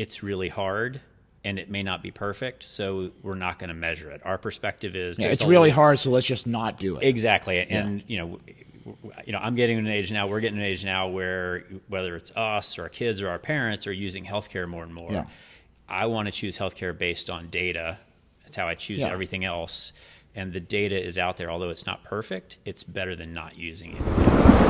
it's really hard and it may not be perfect, so we're not going to measure it. Our perspective is yeah, it's really hard, so let's just not do it. Exactly, and you know, you know, I'm getting an age now. We're getting an age now where whether it's us or our kids or our parents are using healthcare more and more. Yeah. I want to choose healthcare based on data. That's how I choose yeah. everything else, and the data is out there. Although it's not perfect, it's better than not using it.